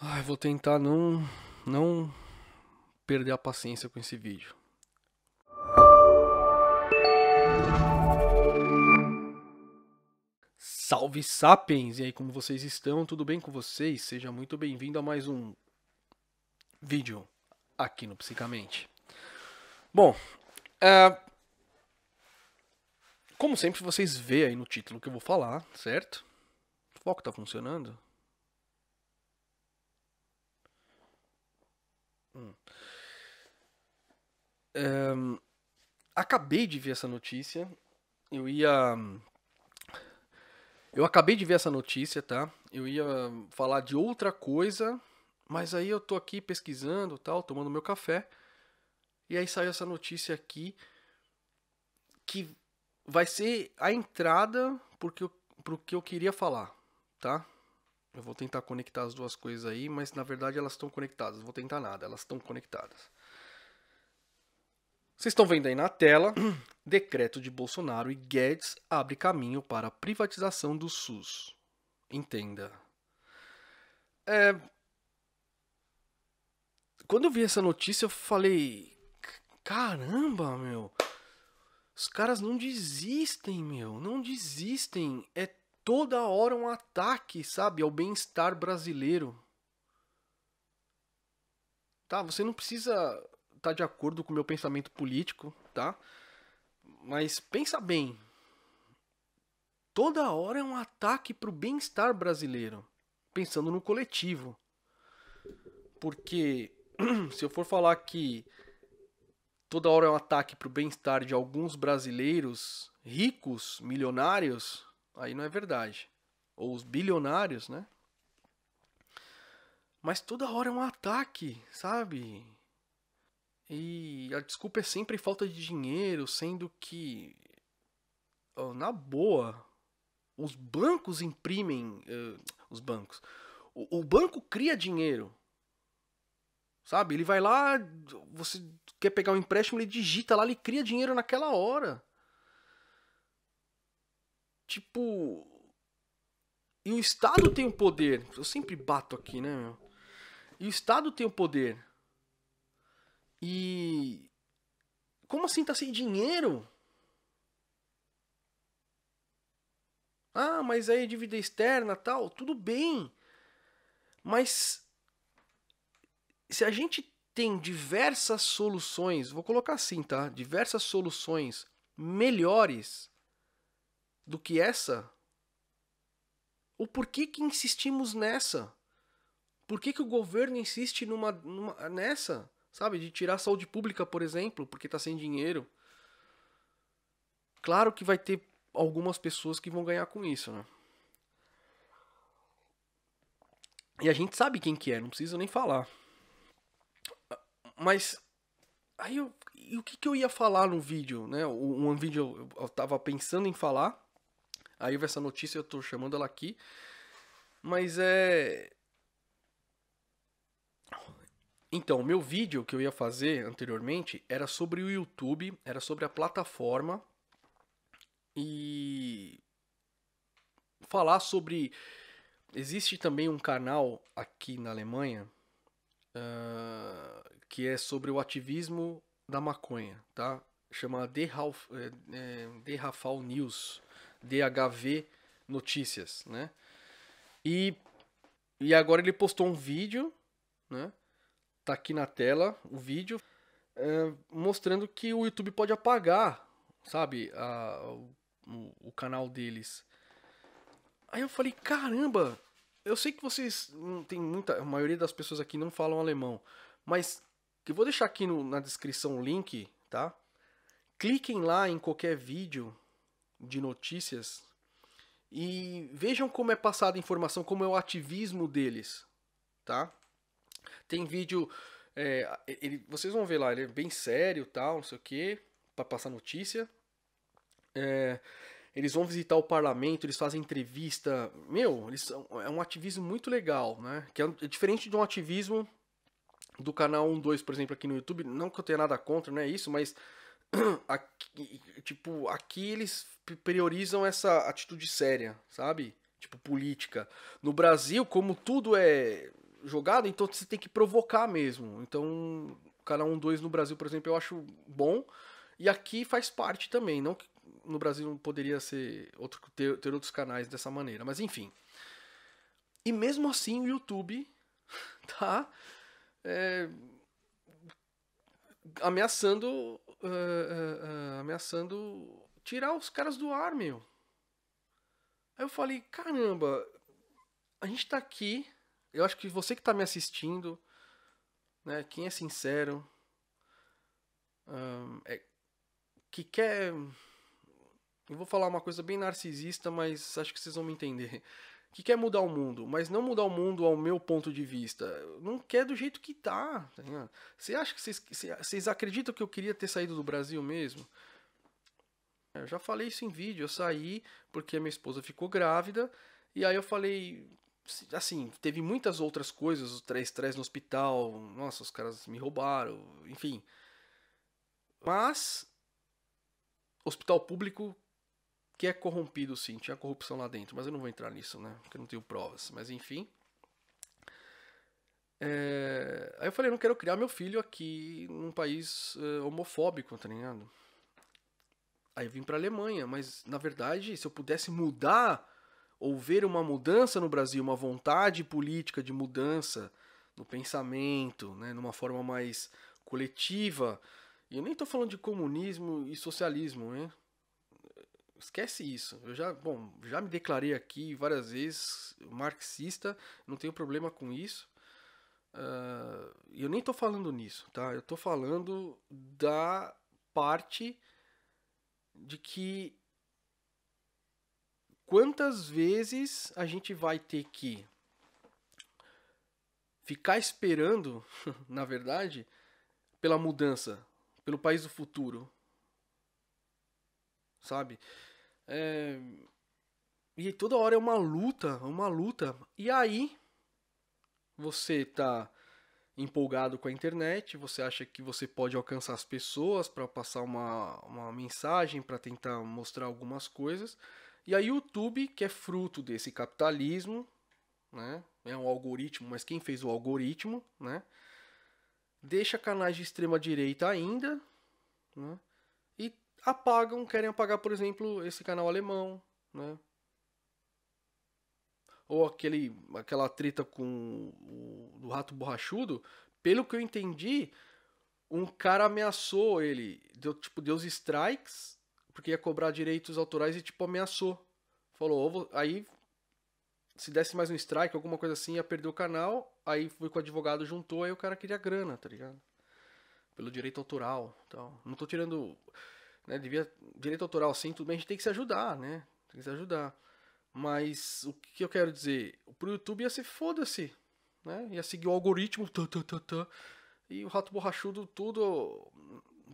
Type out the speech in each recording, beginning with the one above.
Ai, vou tentar não não perder a paciência com esse vídeo. Salve Sapiens! E aí, como vocês estão? Tudo bem com vocês? Seja muito bem-vindo a mais um vídeo aqui no Psicamente. Bom, é... como sempre vocês veem aí no título que eu vou falar, certo? O foco tá funcionando? Hum. Um, acabei de ver essa notícia. Eu ia. Eu acabei de ver essa notícia, tá? Eu ia falar de outra coisa, mas aí eu tô aqui pesquisando tal, tomando meu café. E aí saiu essa notícia aqui que vai ser a entrada porque eu, pro que eu queria falar, tá? Eu vou tentar conectar as duas coisas aí, mas na verdade elas estão conectadas. Não vou tentar nada, elas estão conectadas. Vocês estão vendo aí na tela, decreto de Bolsonaro e Guedes abre caminho para a privatização do SUS. Entenda. É... Quando eu vi essa notícia, eu falei: caramba, meu. Os caras não desistem, meu. Não desistem. É toda hora um ataque, sabe, ao bem-estar brasileiro. Tá, você não precisa estar tá de acordo com o meu pensamento político, tá? Mas pensa bem. Toda hora é um ataque pro bem-estar brasileiro, pensando no coletivo. Porque se eu for falar que toda hora é um ataque pro bem-estar de alguns brasileiros ricos, milionários, aí não é verdade. Ou os bilionários, né? Mas toda hora é um ataque, sabe? E a desculpa é sempre falta de dinheiro, sendo que, na boa, os bancos imprimem. Uh, os bancos. O, o banco cria dinheiro. Sabe? Ele vai lá, você quer pegar um empréstimo, ele digita lá, ele cria dinheiro naquela hora. Tipo. E o Estado tem o um poder. Eu sempre bato aqui, né, meu? E o Estado tem o um poder. E. Como assim tá sem dinheiro? Ah, mas aí é dívida externa tal, tudo bem. Mas se a gente tem diversas soluções, vou colocar assim, tá? Diversas soluções melhores do que essa? O porquê que insistimos nessa? Por que, que o governo insiste numa, numa nessa? Sabe, de tirar a saúde pública, por exemplo, porque está sem dinheiro. Claro que vai ter algumas pessoas que vão ganhar com isso, né? E a gente sabe quem que é, não precisa nem falar. Mas aí eu, e o que, que eu ia falar no vídeo, né? Um vídeo eu, eu tava pensando em falar Aí vai essa notícia, eu tô chamando ela aqui. Mas é. Então, meu vídeo que eu ia fazer anteriormente era sobre o YouTube, era sobre a plataforma e falar sobre. Existe também um canal aqui na Alemanha uh, que é sobre o ativismo da maconha, tá? Chama The, é, The Rafal News. DHV Notícias, né? E, e agora ele postou um vídeo, né? Tá aqui na tela o vídeo, é, mostrando que o YouTube pode apagar, sabe, a, o, o canal deles. Aí eu falei, caramba, eu sei que vocês tem muita, a maioria das pessoas aqui não falam alemão, mas eu vou deixar aqui no, na descrição o link, tá? Cliquem lá em qualquer vídeo de notícias e vejam como é passada a informação, como é o ativismo deles, tá? Tem vídeo, é, ele, vocês vão ver lá, ele é bem sério, tal, não sei o que, para passar notícia. É, eles vão visitar o parlamento, eles fazem entrevista, meu, eles são, é um ativismo muito legal, né? Que é, é diferente de um ativismo do canal 12, por exemplo, aqui no YouTube. Não que eu tenha nada contra, não é isso, mas Aqui, tipo, aqui eles priorizam essa atitude séria, sabe? Tipo, política. No Brasil, como tudo é jogado, então você tem que provocar mesmo. Então, Canal 12 no Brasil, por exemplo, eu acho bom. E aqui faz parte também. Não que no Brasil não poderia ser outro, ter, ter outros canais dessa maneira. Mas enfim. E mesmo assim o YouTube tá é, ameaçando uh, uh, ameaçando tirar os caras do ar, meu. Aí eu falei, caramba, a gente tá aqui. Eu acho que você que tá me assistindo, né, quem é sincero, um, é, que quer. Eu vou falar uma coisa bem narcisista, mas acho que vocês vão me entender que quer mudar o mundo, mas não mudar o mundo ao meu ponto de vista. Não quer do jeito que tá. tá Você acha que vocês, acreditam que eu queria ter saído do Brasil mesmo? Eu já falei isso em vídeo. Eu saí porque minha esposa ficou grávida e aí eu falei assim, teve muitas outras coisas, os três no hospital, nossa, os caras me roubaram, enfim. Mas hospital público que é corrompido sim, tinha corrupção lá dentro, mas eu não vou entrar nisso, né? Porque eu não tenho provas, mas enfim. É... Aí eu falei, não quero criar meu filho aqui num país uh, homofóbico, tá ligado? Aí eu vim pra Alemanha, mas na verdade, se eu pudesse mudar ou ver uma mudança no Brasil, uma vontade política de mudança no pensamento, né, numa forma mais coletiva, e eu nem estou falando de comunismo e socialismo, né? esquece isso. Eu já, bom, já me declarei aqui várias vezes marxista, não tenho problema com isso. Uh, eu nem estou falando nisso, tá? Eu estou falando da parte de que quantas vezes a gente vai ter que ficar esperando, na verdade, pela mudança, pelo país do futuro, sabe? É, e toda hora é uma luta, é uma luta. E aí você tá empolgado com a internet, você acha que você pode alcançar as pessoas para passar uma, uma mensagem, para tentar mostrar algumas coisas. E aí o YouTube, que é fruto desse capitalismo, né? É um algoritmo, mas quem fez o algoritmo, né? Deixa canais de extrema direita ainda, né? apagam, querem apagar, por exemplo, esse canal alemão, né? Ou aquele, aquela treta com o do rato borrachudo, pelo que eu entendi, um cara ameaçou ele, deu tipo deu os strikes, porque ia cobrar direitos autorais e tipo ameaçou. Falou, aí se desse mais um strike, alguma coisa assim, ia perder o canal. Aí foi com o advogado, juntou, aí o cara queria grana, tá ligado? Pelo direito autoral, então Não tô tirando né? Devia, direito autoral sim, tudo bem, a gente tem que se ajudar, né? Tem que se ajudar. Mas o que eu quero dizer? Pro YouTube ia ser foda-se, né? Ia seguir o algoritmo, tã, tã, tã, tã, e o Rato Borrachudo, todo,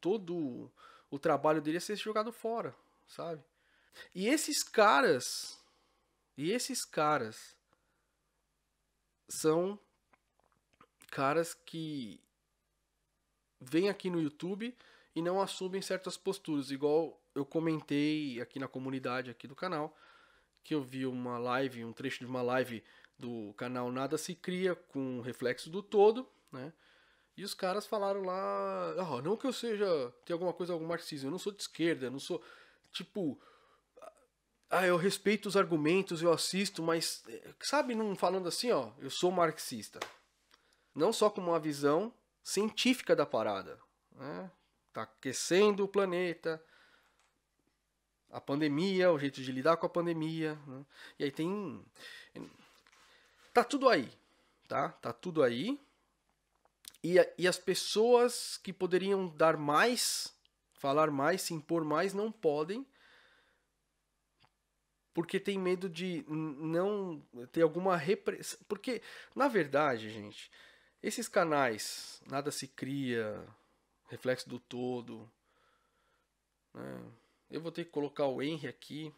todo o trabalho dele ia ser jogado fora, sabe? E esses caras, e esses caras são caras que vêm aqui no YouTube e não assumem certas posturas, igual eu comentei aqui na comunidade aqui do canal, que eu vi uma live, um trecho de uma live do canal Nada Se Cria com o reflexo do todo, né? E os caras falaram lá, oh, não que eu seja, tem alguma coisa, algum marxismo, eu não sou de esquerda, eu não sou, tipo, ah, eu respeito os argumentos, eu assisto, mas, eh, sabe, não falando assim, ó, eu sou marxista. Não só com uma visão científica da parada, né? está aquecendo o planeta, a pandemia, o jeito de lidar com a pandemia. Né? E aí tem. Tá tudo aí. Tá? Tá tudo aí. E, e as pessoas que poderiam dar mais, falar mais, se impor mais, não podem. Porque tem medo de não ter alguma repressão. Porque, na verdade, gente, esses canais, nada se cria, reflexo do todo. Né? Eu vou ter que colocar o Henry aqui,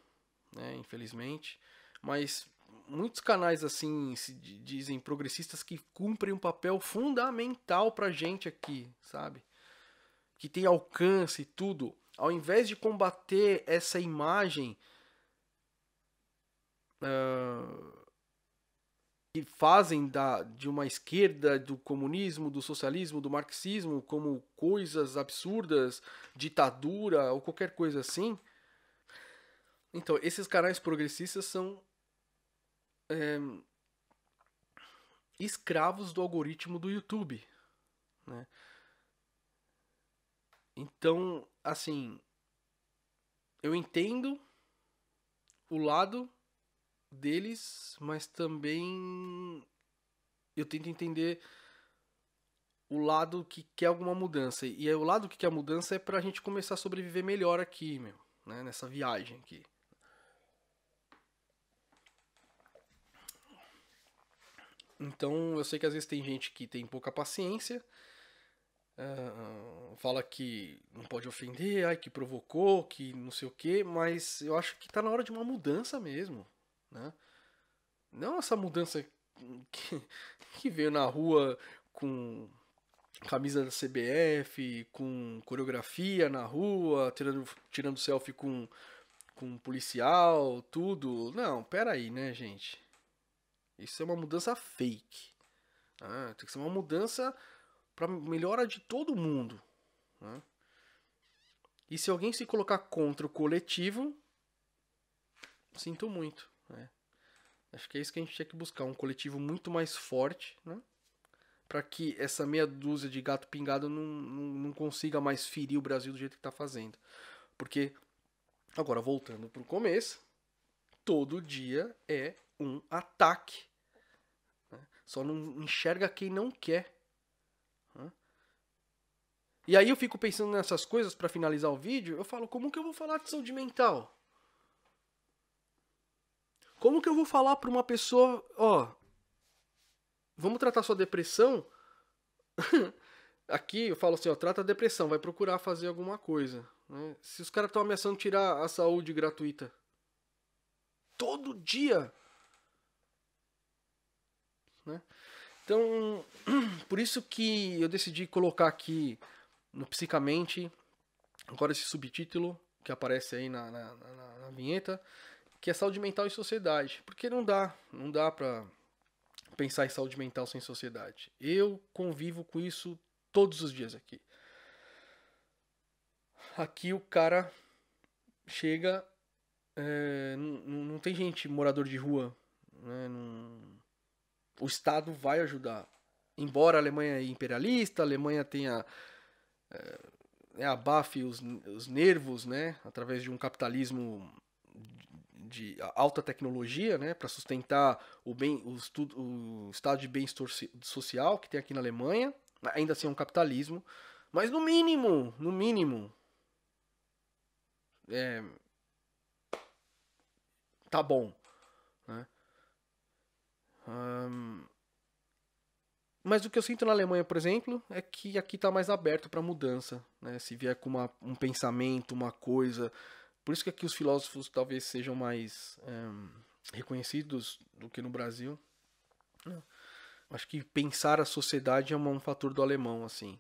né, infelizmente, mas muitos canais assim se dizem progressistas que cumprem um papel fundamental pra gente aqui, sabe? Que tem alcance e tudo. Ao invés de combater essa imagem uh que fazem da, de uma esquerda, do comunismo, do socialismo, do marxismo, como coisas absurdas, ditadura ou qualquer coisa assim. Então, esses canais progressistas são é, escravos do algoritmo do YouTube. Né? Então, assim, eu entendo o lado deles, mas também eu tento entender o lado que quer alguma mudança. E é o lado que quer mudança é pra gente começar a sobreviver melhor aqui, meu, né? Nessa viagem aqui. Então eu sei que às vezes tem gente que tem pouca paciência, uh, fala que não pode ofender, ai, que provocou, que não sei o que, mas eu acho que tá na hora de uma mudança mesmo. Né? Não essa mudança que, que veio na rua com camisa da CBF, com coreografia na rua, tirando, tirando selfie com, com policial, tudo. Não, pera aí, né, gente? Isso é uma mudança fake. Ah, tem que ser uma mudança para melhora de todo mundo. Né? E se alguém se colocar contra o coletivo, sinto muito. Né? Acho que é isso que a gente tinha que buscar, um coletivo muito mais forte, né? para que essa meia dúzia de gato pingado não, não, não, consiga mais ferir o Brasil do jeito que está fazendo. Porque, agora voltando para o começo, todo dia é um ataque. Né? Só não enxerga quem não quer. Né? E aí eu fico pensando nessas coisas para finalizar o vídeo. Eu falo, como que eu vou falar de saúde mental? Como que eu vou falar para uma pessoa, ó, vamos tratar sua depressão? Aqui eu falo assim, ó, trata a depressão, vai procurar fazer alguma coisa. Né? Se os caras estão ameaçando tirar a saúde gratuita todo dia, né? Então, por isso que eu decidi colocar aqui no Psicamente, agora esse subtítulo que aparece aí na, na, na, na vinheta, que é saúde mental e sociedade. Porque não dá, não dá para pensar em saúde mental sem sociedade. Eu convivo com isso todos os dias aqui. Aqui o cara chega. É, não, não, tem gente morador de rua. Né, não, o Estado vai ajudar. Embora a Alemanha é imperialista, a Alemanha tenha. É, é abafe os, os nervos, né? Através de um capitalismo de alta tecnologia, né, para sustentar o, bem, o, estudo, o estado de bem-estar social que tem aqui na Alemanha. Ainda assim é um capitalismo, mas no mínimo, no mínimo, é, tá bom, né? Hum, mas o que eu sinto na Alemanha, por exemplo, é que aqui está mais aberto para mudança. Né? Se vier com uma, um pensamento, uma coisa, por isso que aqui os filósofos talvez sejam mais eh, reconhecidos do que no Brasil. Né? Acho que pensar a sociedade é um fator do alemão, assim.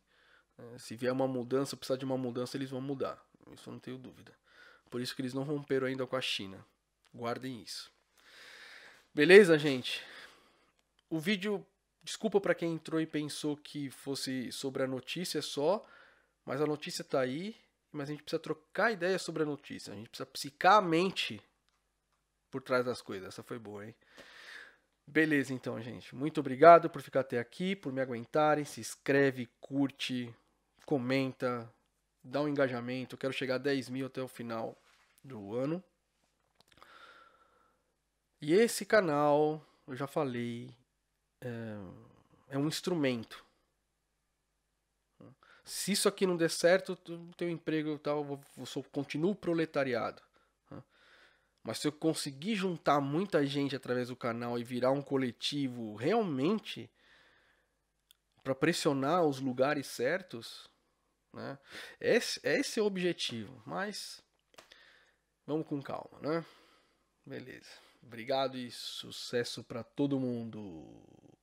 Né? Se vier uma mudança, precisar de uma mudança, eles vão mudar. Isso eu não tenho dúvida. Por isso que eles não romperam ainda com a China. Guardem isso. Beleza, gente? O vídeo, desculpa para quem entrou e pensou que fosse sobre a notícia só, mas a notícia tá aí mas a gente precisa trocar ideia sobre a notícia. A gente precisa psicar a mente por trás das coisas. Essa foi boa, hein? Beleza, então, gente. Muito obrigado por ficar até aqui, por me aguentarem. Se inscreve, curte, comenta, dá um engajamento. Eu quero chegar a 10 mil até o final do ano. E esse canal, eu já falei, é, é um instrumento se isso aqui não der certo, teu emprego tal, eu sou, continuo proletariado. Né? Mas se eu conseguir juntar muita gente através do canal e virar um coletivo realmente para pressionar os lugares certos, né? Esse, esse é o objetivo. Mas vamos com calma, né? Beleza. Obrigado e sucesso para todo mundo.